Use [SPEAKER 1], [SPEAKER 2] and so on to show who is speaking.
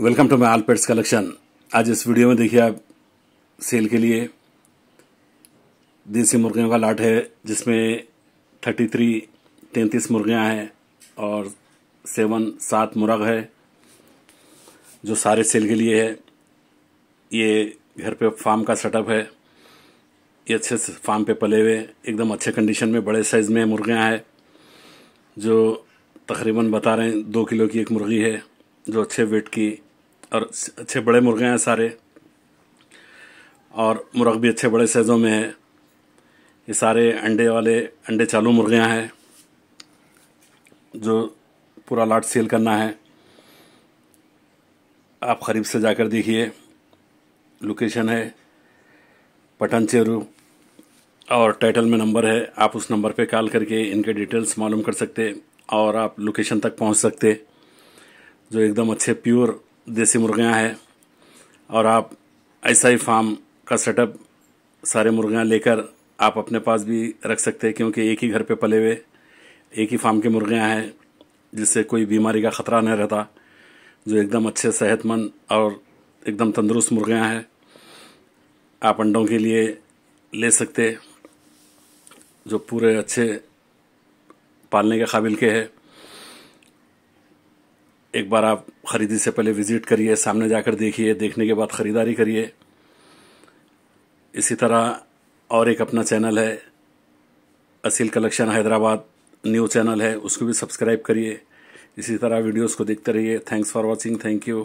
[SPEAKER 1] welcome to my all pets collection आज इस video में देखिए आप सेल के लिए देसी मुर्गियों का लाट है जिसमें थर्टी थ्री तैंतीस मुर्गियाँ हैं और सेवन सात मुर्ग है जो सारे सेल के लिए है ये घर पे फार्म का सेटअप है ये अच्छे से फार्म पे पले हुए एकदम अच्छे कंडीशन में बड़े साइज़ में मुर्गियाँ हैं जो तकरीबन बता रहे हैं दो किलो की एक मुर्गी है जो अच्छे वेट की और अच्छे बड़े मुर्गे हैं सारे और मुर्ग भी अच्छे बड़े साइज़ों में है ये सारे अंडे वाले अंडे चालू मुर्गियाँ हैं जो पूरा लाट सेल करना है आप ख़रीब से जाकर देखिए लोकेशन है पटन चेरू और टाइटल में नंबर है आप उस नंबर पे कॉल करके इनके डिटेल्स मालूम कर सकते और आप लोकेशन तक पहुंच सकते जो एकदम अच्छे प्योर देसी मुर्गियाँ हैं और आप ऐसा ही फार्म का सेटअप सारे मुर्गियाँ लेकर आप अपने पास भी रख सकते हैं क्योंकि एक ही घर पे पले हुए एक ही फार्म के मुर्गियाँ हैं जिससे कोई बीमारी का ख़तरा नहीं रहता जो एकदम अच्छे सेहतमंद और एकदम तंदुरुस्त मुर्गियाँ हैं आप अंडों के लिए ले सकते जो पूरे अच्छे पालने के काबिल के हैं एक बार आप ख़रीदी से पहले विज़िट करिए सामने जाकर देखिए देखने के बाद ख़रीदारी करिए इसी तरह और एक अपना चैनल है Aseel collection Hyderabad new channel है उसको भी सब्सक्राइब करिए इसी तरह वीडियोस को देखते रहिए thanks for watching thank you